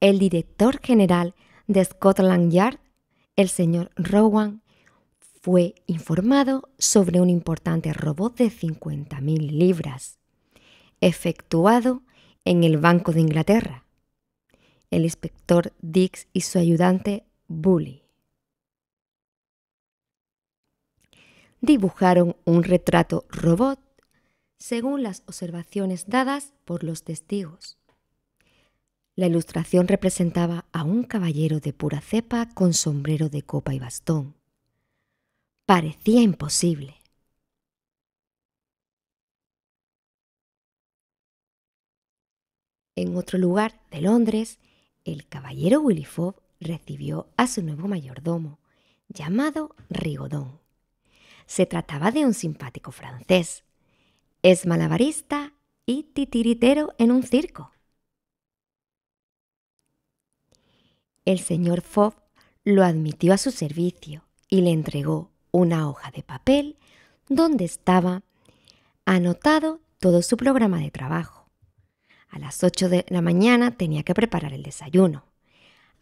el director general de Scotland Yard, el señor Rowan, fue informado sobre un importante robot de 50.000 libras, efectuado en el Banco de Inglaterra. El inspector Dix y su ayudante Bully dibujaron un retrato robot según las observaciones dadas por los testigos. La ilustración representaba a un caballero de pura cepa con sombrero de copa y bastón. Parecía imposible. En otro lugar de Londres, el caballero Willy Fob recibió a su nuevo mayordomo, llamado Rigodón. Se trataba de un simpático francés. Es malabarista y titiritero en un circo el señor Fogg lo admitió a su servicio y le entregó una hoja de papel donde estaba anotado todo su programa de trabajo. A las 8 de la mañana tenía que preparar el desayuno.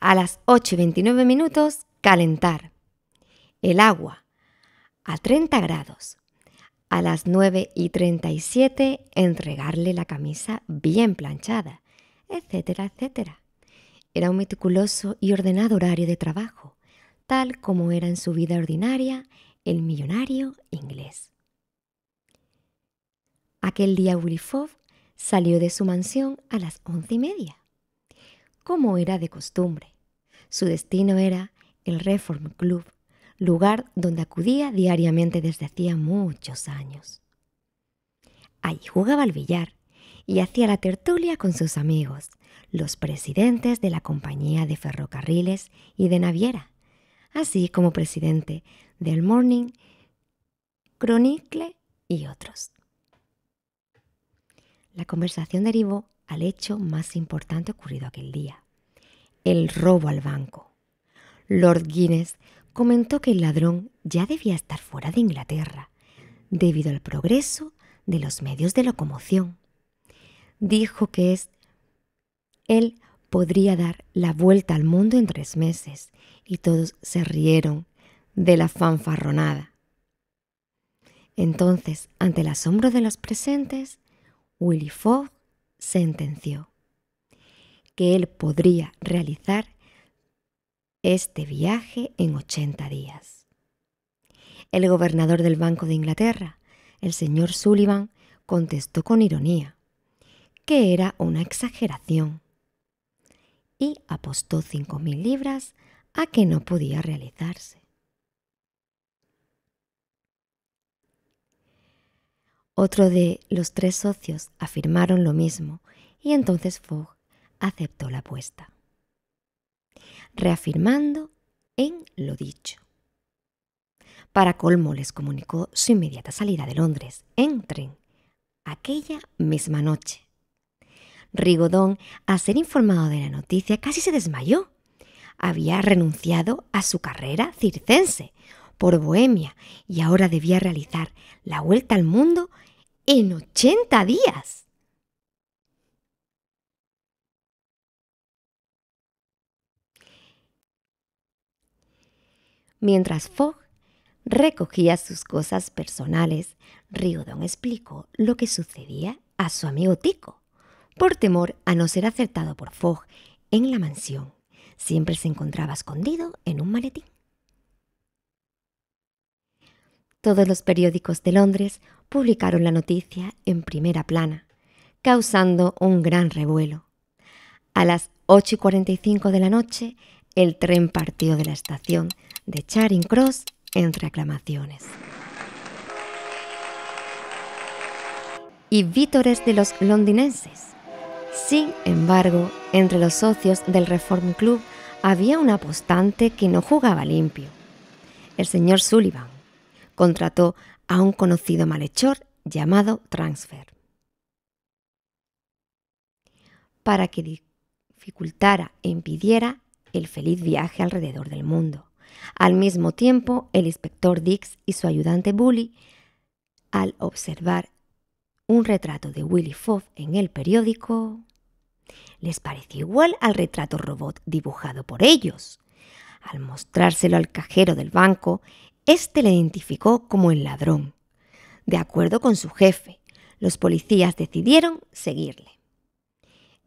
A las 8 y 29 minutos, calentar el agua a 30 grados. A las 9 y 37, entregarle la camisa bien planchada, etcétera, etcétera. Era un meticuloso y ordenado horario de trabajo, tal como era en su vida ordinaria el millonario inglés. Aquel día Willy salió de su mansión a las once y media, como era de costumbre. Su destino era el Reform Club, lugar donde acudía diariamente desde hacía muchos años. Allí jugaba al billar y hacía la tertulia con sus amigos, los presidentes de la compañía de ferrocarriles y de naviera, así como presidente del Morning Chronicle y otros. La conversación derivó al hecho más importante ocurrido aquel día, el robo al banco. Lord Guinness comentó que el ladrón ya debía estar fuera de Inglaterra, debido al progreso de los medios de locomoción dijo que es, él podría dar la vuelta al mundo en tres meses y todos se rieron de la fanfarronada. Entonces, ante el asombro de los presentes, Willy Fogg sentenció que él podría realizar este viaje en 80 días. El gobernador del Banco de Inglaterra, el señor Sullivan, contestó con ironía que era una exageración, y apostó 5.000 libras a que no podía realizarse. Otro de los tres socios afirmaron lo mismo y entonces Fogg aceptó la apuesta, reafirmando en lo dicho. Para colmo les comunicó su inmediata salida de Londres en tren aquella misma noche. Rigodón, al ser informado de la noticia, casi se desmayó. Había renunciado a su carrera circense por Bohemia y ahora debía realizar la vuelta al mundo en 80 días. Mientras Fogg recogía sus cosas personales, Rigodón explicó lo que sucedía a su amigo Tico por temor a no ser acertado por Fogg en la mansión. Siempre se encontraba escondido en un maletín. Todos los periódicos de Londres publicaron la noticia en primera plana, causando un gran revuelo. A las 8 y 45 de la noche, el tren partió de la estación de Charing Cross entre aclamaciones. Y vítores de los londinenses. Sin embargo, entre los socios del Reform Club había un apostante que no jugaba limpio. El señor Sullivan contrató a un conocido malhechor llamado Transfer. Para que dificultara e impidiera el feliz viaje alrededor del mundo. Al mismo tiempo, el inspector Dix y su ayudante Bully, al observar un retrato de Willy Fogg en el periódico, les pareció igual al retrato robot dibujado por ellos. Al mostrárselo al cajero del banco, éste le identificó como el ladrón. De acuerdo con su jefe, los policías decidieron seguirle.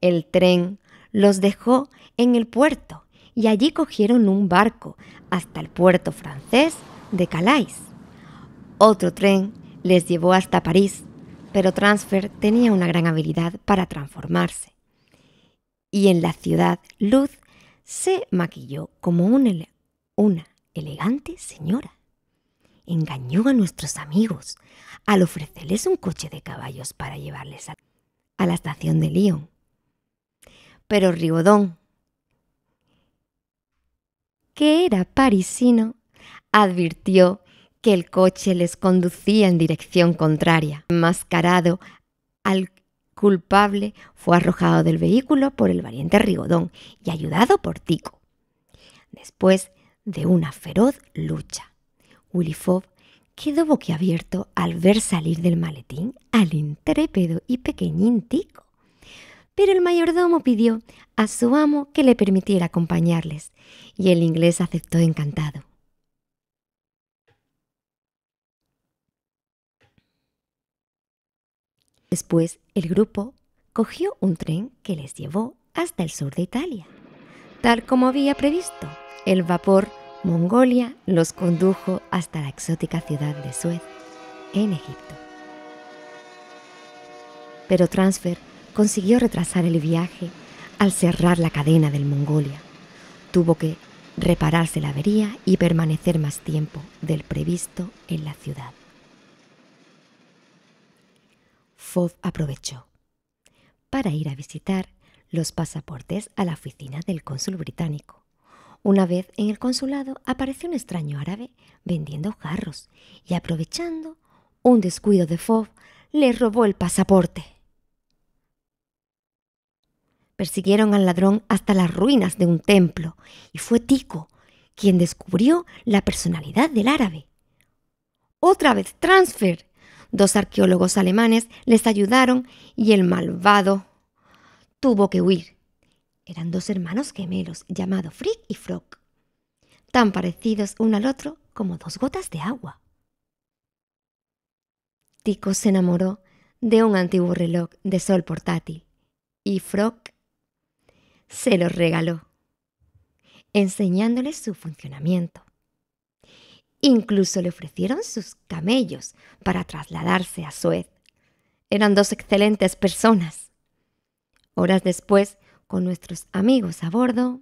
El tren los dejó en el puerto y allí cogieron un barco hasta el puerto francés de Calais. Otro tren les llevó hasta París pero Transfer tenía una gran habilidad para transformarse. Y en la ciudad, Luz se maquilló como una elegante señora. Engañó a nuestros amigos al ofrecerles un coche de caballos para llevarles a, a la estación de Lyon. Pero Rigodón, que era parisino, advirtió el coche les conducía en dirección contraria. Enmascarado al culpable, fue arrojado del vehículo por el valiente Rigodón y ayudado por Tico. Después de una feroz lucha, Willy Fob quedó boquiabierto al ver salir del maletín al intrépido y pequeñín Tico. Pero el mayordomo pidió a su amo que le permitiera acompañarles, y el inglés aceptó encantado. Después, el grupo cogió un tren que les llevó hasta el sur de Italia. Tal como había previsto, el vapor Mongolia los condujo hasta la exótica ciudad de Suez, en Egipto. Pero Transfer consiguió retrasar el viaje al cerrar la cadena del Mongolia. Tuvo que repararse la avería y permanecer más tiempo del previsto en la ciudad. Fogg aprovechó para ir a visitar los pasaportes a la oficina del cónsul británico. Una vez en el consulado apareció un extraño árabe vendiendo jarros y aprovechando un descuido de Fogg le robó el pasaporte. Persiguieron al ladrón hasta las ruinas de un templo y fue Tico quien descubrió la personalidad del árabe. Otra vez transfer, Dos arqueólogos alemanes les ayudaron y el malvado tuvo que huir. Eran dos hermanos gemelos llamados Frick y Frog, tan parecidos uno al otro como dos gotas de agua. Tico se enamoró de un antiguo reloj de sol portátil y Frog se lo regaló, enseñándoles su funcionamiento. Incluso le ofrecieron sus camellos para trasladarse a Suez. Eran dos excelentes personas. Horas después, con nuestros amigos a bordo,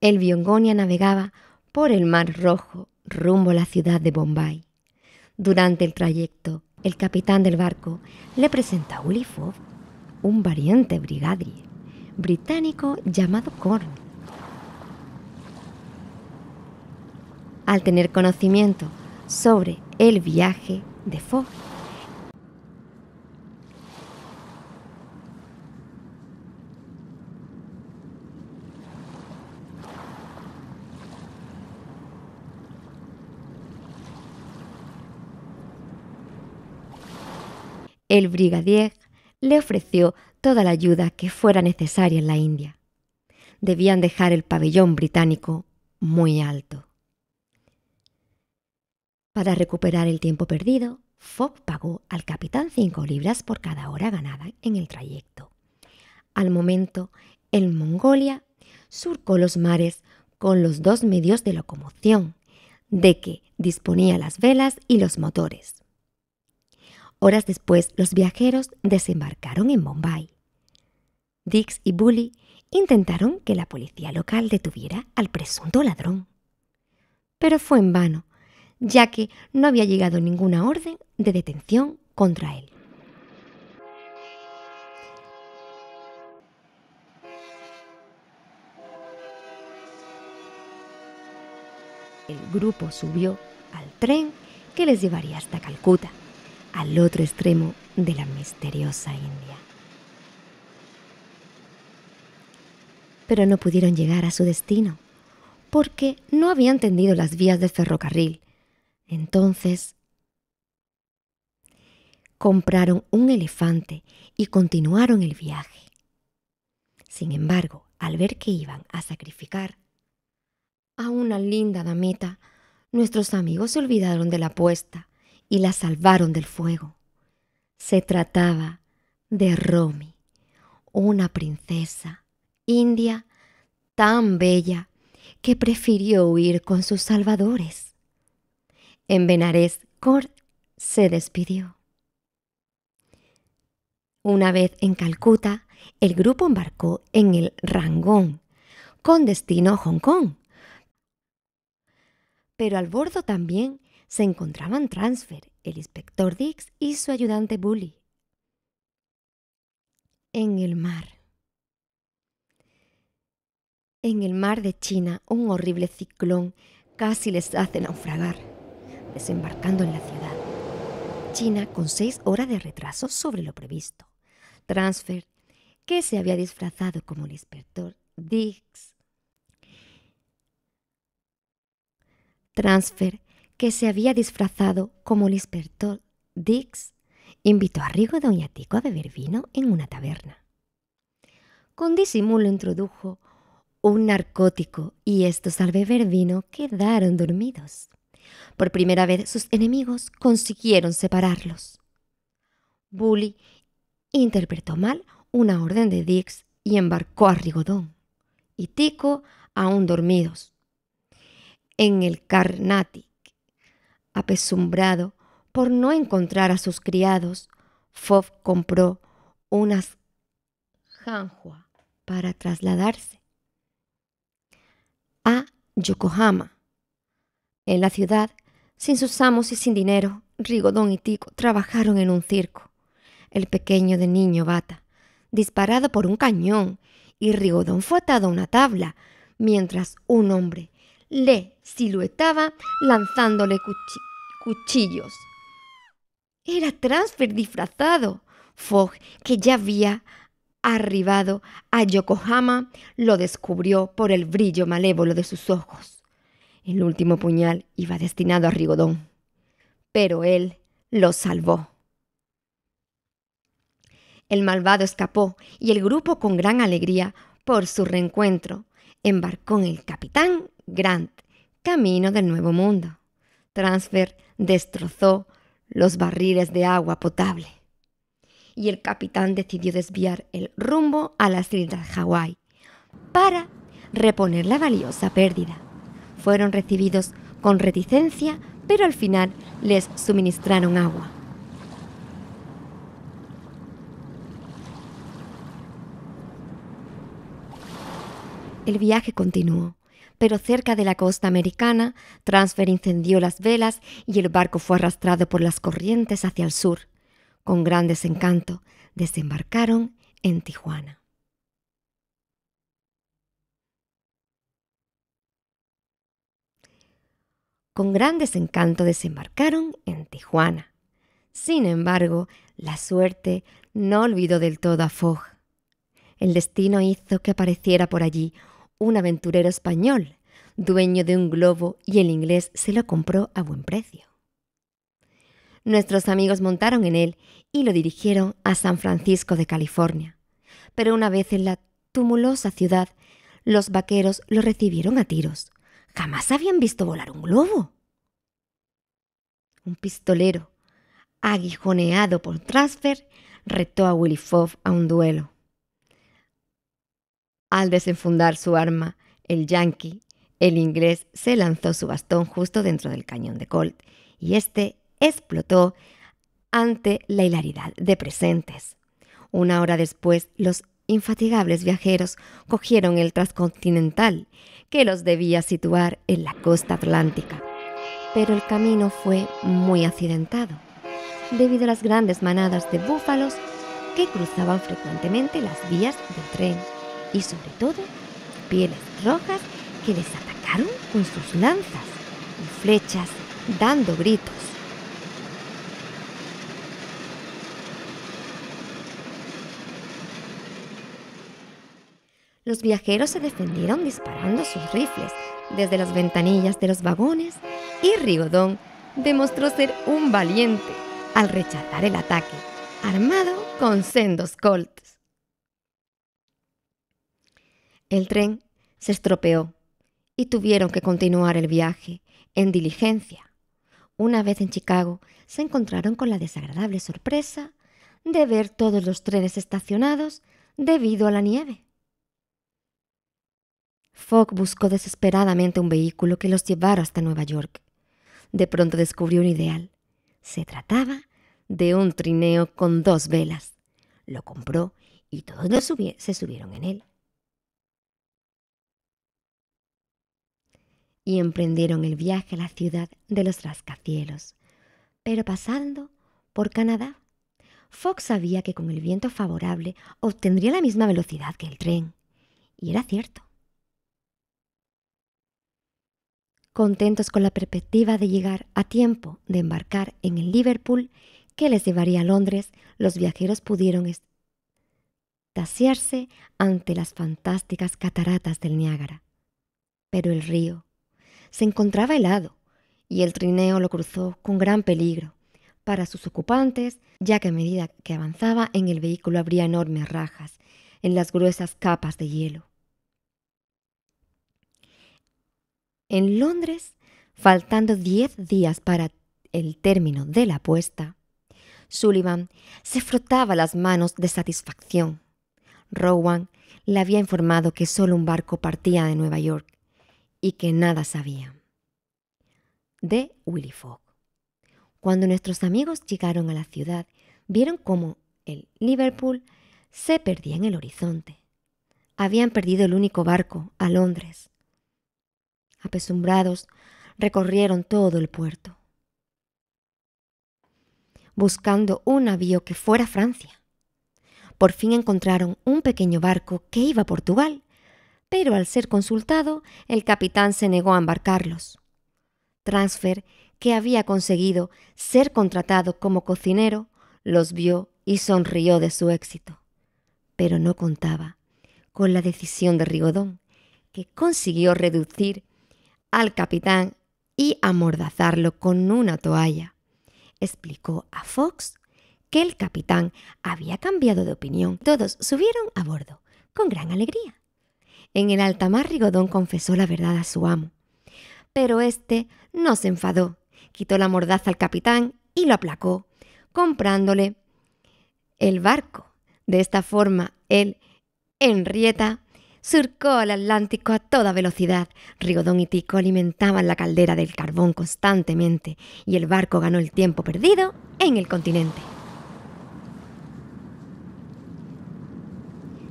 el Biongonia navegaba por el Mar Rojo rumbo a la ciudad de Bombay. Durante el trayecto, el capitán del barco le presenta a Ulifov, un valiente brigadier, británico llamado Corn. Al tener conocimiento sobre el viaje de Fogg, el brigadier le ofreció toda la ayuda que fuera necesaria en la India. Debían dejar el pabellón británico muy alto. Para recuperar el tiempo perdido, Fogg pagó al capitán cinco libras por cada hora ganada en el trayecto. Al momento, el Mongolia surcó los mares con los dos medios de locomoción de que disponía las velas y los motores. Horas después, los viajeros desembarcaron en Bombay. Dix y Bully intentaron que la policía local detuviera al presunto ladrón. Pero fue en vano, ya que no había llegado ninguna orden de detención contra él. El grupo subió al tren que les llevaría hasta Calcuta al otro extremo de la misteriosa India. Pero no pudieron llegar a su destino, porque no habían tendido las vías del ferrocarril. Entonces, compraron un elefante y continuaron el viaje. Sin embargo, al ver que iban a sacrificar a una linda damita, nuestros amigos se olvidaron de la apuesta y la salvaron del fuego. Se trataba de Romy, una princesa india tan bella que prefirió huir con sus salvadores. En Benarés, Cort se despidió. Una vez en Calcuta, el grupo embarcó en el Rangón, con destino a Hong Kong. Pero al bordo también se encontraban Transfer, el inspector Dix y su ayudante Bully. En el mar. En el mar de China, un horrible ciclón casi les hace naufragar, desembarcando en la ciudad. China con seis horas de retraso sobre lo previsto. Transfer, que se había disfrazado como el inspector Dix. Transfer que se había disfrazado como el Dix, invitó a y a Tico a beber vino en una taberna. Con disimulo introdujo un narcótico y estos al beber vino quedaron dormidos. Por primera vez sus enemigos consiguieron separarlos. Bully interpretó mal una orden de Dix y embarcó a Rigodón y Tico aún dormidos en el Carnati Apesumbrado por no encontrar a sus criados, Fof compró unas janjua para trasladarse a Yokohama. En la ciudad, sin sus amos y sin dinero, Rigodón y Tico trabajaron en un circo. El pequeño de niño bata, disparado por un cañón, y Rigodón fue atado a una tabla, mientras un hombre le siluetaba lanzándole cuchillos. Era Transfer disfrazado. Fogg, que ya había arribado a Yokohama, lo descubrió por el brillo malévolo de sus ojos. El último puñal iba destinado a Rigodón, pero él lo salvó. El malvado escapó y el grupo, con gran alegría por su reencuentro, embarcó en el capitán Grant, camino del Nuevo Mundo. Transfer destrozó los barriles de agua potable. Y el capitán decidió desviar el rumbo a las islas Hawái para reponer la valiosa pérdida. Fueron recibidos con reticencia, pero al final les suministraron agua. El viaje continuó pero cerca de la costa americana, Transfer incendió las velas y el barco fue arrastrado por las corrientes hacia el sur. Con gran desencanto, desembarcaron en Tijuana. Con gran desencanto desembarcaron en Tijuana. Sin embargo, la suerte no olvidó del todo a Fogg. El destino hizo que apareciera por allí un aventurero español, dueño de un globo, y el inglés se lo compró a buen precio. Nuestros amigos montaron en él y lo dirigieron a San Francisco de California. Pero una vez en la tumulosa ciudad, los vaqueros lo recibieron a tiros. Jamás habían visto volar un globo. Un pistolero, aguijoneado por Transfer, retó a Willy Fogg a un duelo. Al desenfundar su arma, el yankee, el inglés se lanzó su bastón justo dentro del cañón de Colt y este explotó ante la hilaridad de presentes. Una hora después, los infatigables viajeros cogieron el transcontinental que los debía situar en la costa atlántica. Pero el camino fue muy accidentado, debido a las grandes manadas de búfalos que cruzaban frecuentemente las vías del tren y sobre todo pieles rojas que les atacaron con sus lanzas y flechas dando gritos. Los viajeros se defendieron disparando sus rifles desde las ventanillas de los vagones y Rigodón demostró ser un valiente al rechazar el ataque, armado con sendos colts. El tren se estropeó y tuvieron que continuar el viaje en diligencia. Una vez en Chicago, se encontraron con la desagradable sorpresa de ver todos los trenes estacionados debido a la nieve. Fogg buscó desesperadamente un vehículo que los llevara hasta Nueva York. De pronto descubrió un ideal. Se trataba de un trineo con dos velas. Lo compró y todos se subieron en él. y emprendieron el viaje a la ciudad de los rascacielos. Pero pasando por Canadá, Fox sabía que con el viento favorable obtendría la misma velocidad que el tren. Y era cierto. Contentos con la perspectiva de llegar a tiempo de embarcar en el Liverpool que les llevaría a Londres, los viajeros pudieron estasiarse ante las fantásticas cataratas del Niágara. Pero el río, se encontraba helado y el trineo lo cruzó con gran peligro para sus ocupantes, ya que a medida que avanzaba en el vehículo habría enormes rajas en las gruesas capas de hielo. En Londres, faltando diez días para el término de la apuesta, Sullivan se frotaba las manos de satisfacción. Rowan le había informado que solo un barco partía de Nueva York y que nada sabían De Willy Fogg. Cuando nuestros amigos llegaron a la ciudad, vieron cómo el Liverpool se perdía en el horizonte. Habían perdido el único barco a Londres. Apesumbrados, recorrieron todo el puerto, buscando un navío que fuera Francia. Por fin encontraron un pequeño barco que iba a Portugal pero al ser consultado, el capitán se negó a embarcarlos. Transfer, que había conseguido ser contratado como cocinero, los vio y sonrió de su éxito. Pero no contaba con la decisión de Rigodón, que consiguió reducir al capitán y amordazarlo con una toalla. Explicó a Fox que el capitán había cambiado de opinión. Todos subieron a bordo, con gran alegría. En el altamar Rigodón confesó la verdad a su amo. Pero este no se enfadó, quitó la mordaza al capitán y lo aplacó, comprándole el barco. De esta forma, el Henrietta, surcó al Atlántico a toda velocidad. Rigodón y Tico alimentaban la caldera del carbón constantemente y el barco ganó el tiempo perdido en el continente.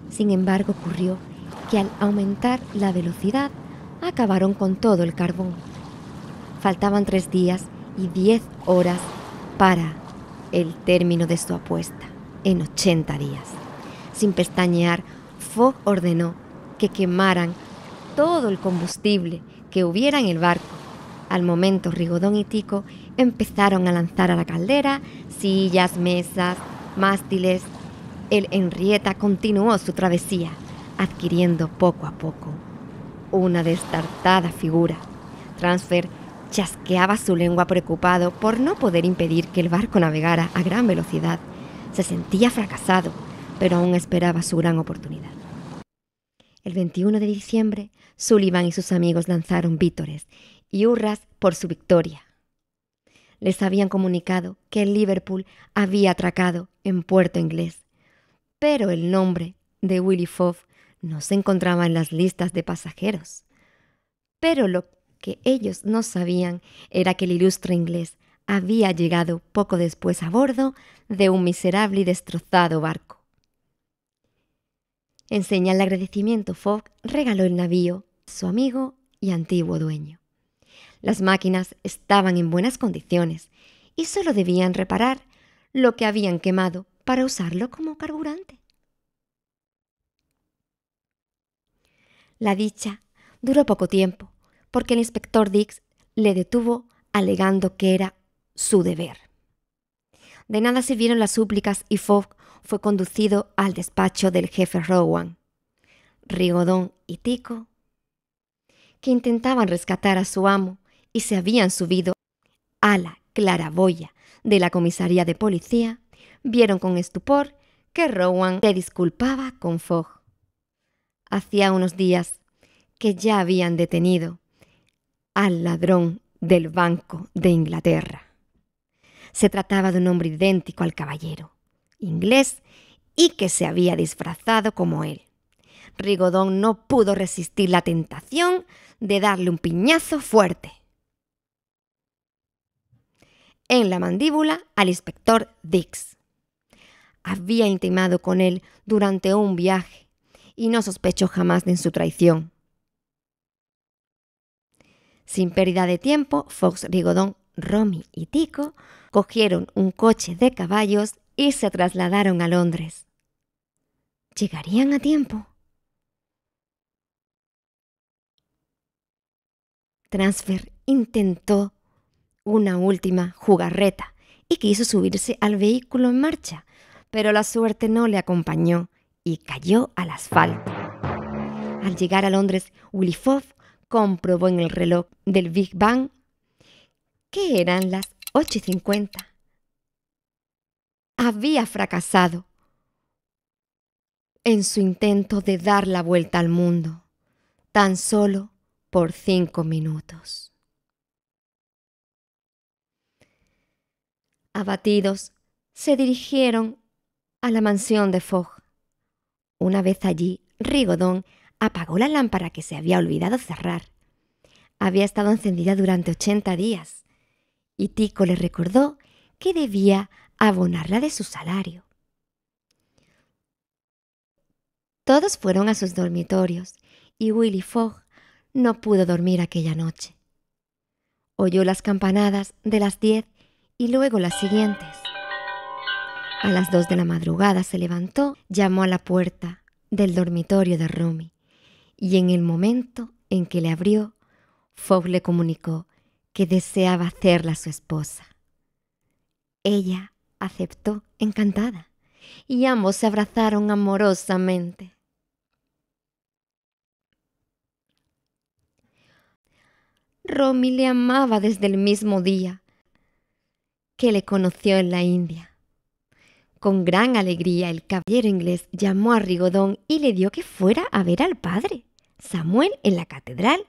Sin embargo, ocurrió al aumentar la velocidad acabaron con todo el carbón. Faltaban tres días y diez horas para el término de su apuesta, en 80 días. Sin pestañear, Fogg ordenó que quemaran todo el combustible que hubiera en el barco. Al momento, Rigodón y Tico empezaron a lanzar a la caldera sillas, mesas, mástiles. El enrieta continuó su travesía adquiriendo poco a poco una destartada figura. Transfer chasqueaba su lengua preocupado por no poder impedir que el barco navegara a gran velocidad. Se sentía fracasado, pero aún esperaba su gran oportunidad. El 21 de diciembre, Sullivan y sus amigos lanzaron vítores y hurras por su victoria. Les habían comunicado que el Liverpool había atracado en puerto inglés, pero el nombre de Willy Fove no se encontraba en las listas de pasajeros. Pero lo que ellos no sabían era que el ilustre inglés había llegado poco después a bordo de un miserable y destrozado barco. En señal de agradecimiento, Fogg regaló el navío a su amigo y antiguo dueño. Las máquinas estaban en buenas condiciones y solo debían reparar lo que habían quemado para usarlo como carburante. La dicha duró poco tiempo, porque el inspector Dix le detuvo alegando que era su deber. De nada sirvieron las súplicas y Fogg fue conducido al despacho del jefe Rowan. Rigodón y Tico, que intentaban rescatar a su amo y se habían subido a la claraboya de la comisaría de policía, vieron con estupor que Rowan se disculpaba con Fogg hacía unos días que ya habían detenido al ladrón del Banco de Inglaterra. Se trataba de un hombre idéntico al caballero, inglés, y que se había disfrazado como él. Rigodón no pudo resistir la tentación de darle un piñazo fuerte en la mandíbula al inspector Dix. Había intimado con él durante un viaje y no sospechó jamás de su traición. Sin pérdida de tiempo, Fox Rigodón, Romy y Tico cogieron un coche de caballos y se trasladaron a Londres. ¿Llegarían a tiempo? Transfer intentó una última jugarreta y quiso subirse al vehículo en marcha, pero la suerte no le acompañó y cayó al asfalto. Al llegar a Londres, Fogg comprobó en el reloj del Big Bang que eran las cincuenta. Había fracasado en su intento de dar la vuelta al mundo, tan solo por cinco minutos. Abatidos, se dirigieron a la mansión de Fogg. Una vez allí, Rigodón apagó la lámpara que se había olvidado cerrar. Había estado encendida durante 80 días y Tico le recordó que debía abonarla de su salario. Todos fueron a sus dormitorios y Willy Fogg no pudo dormir aquella noche. Oyó las campanadas de las diez y luego las siguientes. A las dos de la madrugada se levantó, llamó a la puerta del dormitorio de Rumi y en el momento en que le abrió, Fogg le comunicó que deseaba hacerla su esposa. Ella aceptó encantada y ambos se abrazaron amorosamente. Romy le amaba desde el mismo día que le conoció en la India. Con gran alegría el caballero inglés llamó a Rigodón y le dio que fuera a ver al padre, Samuel, en la catedral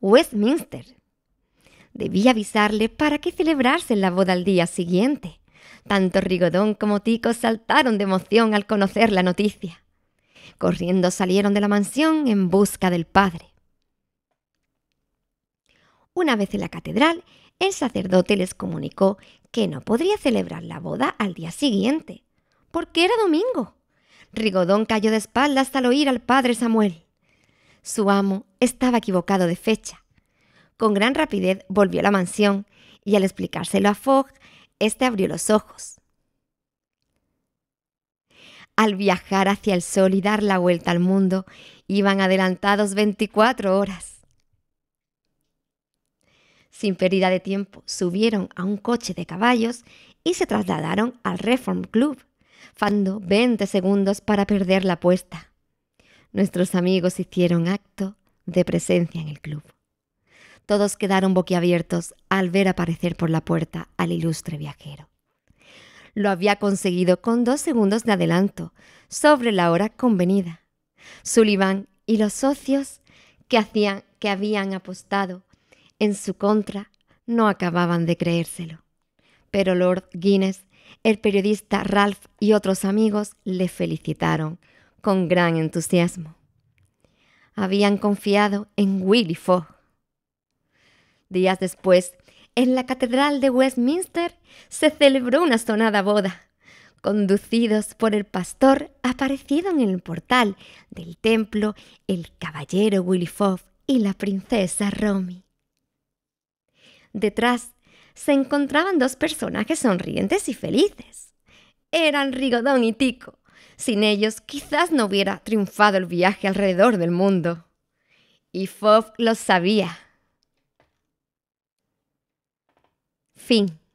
Westminster. Debía avisarle para que celebrarse la boda al día siguiente. Tanto Rigodón como Tico saltaron de emoción al conocer la noticia. Corriendo salieron de la mansión en busca del padre. Una vez en la catedral, el sacerdote les comunicó que no podría celebrar la boda al día siguiente, porque era domingo. Rigodón cayó de espaldas al oír al padre Samuel. Su amo estaba equivocado de fecha. Con gran rapidez volvió a la mansión y al explicárselo a Fogg, éste abrió los ojos. Al viajar hacia el sol y dar la vuelta al mundo, iban adelantados 24 horas. Sin pérdida de tiempo, subieron a un coche de caballos y se trasladaron al Reform Club fando 20 segundos para perder la apuesta. Nuestros amigos hicieron acto de presencia en el club. Todos quedaron boquiabiertos al ver aparecer por la puerta al ilustre viajero. Lo había conseguido con dos segundos de adelanto sobre la hora convenida. Sullivan y los socios que, hacían, que habían apostado en su contra no acababan de creérselo. Pero Lord Guinness el periodista Ralph y otros amigos le felicitaron con gran entusiasmo. Habían confiado en Willy Fogg. Días después, en la Catedral de Westminster se celebró una sonada boda. Conducidos por el pastor, aparecieron en el portal del templo el caballero Willy Fogg y la princesa Romy. Detrás se encontraban dos personajes sonrientes y felices. Eran Rigodón y Tico. Sin ellos quizás no hubiera triunfado el viaje alrededor del mundo. Y Fogg lo sabía. Fin.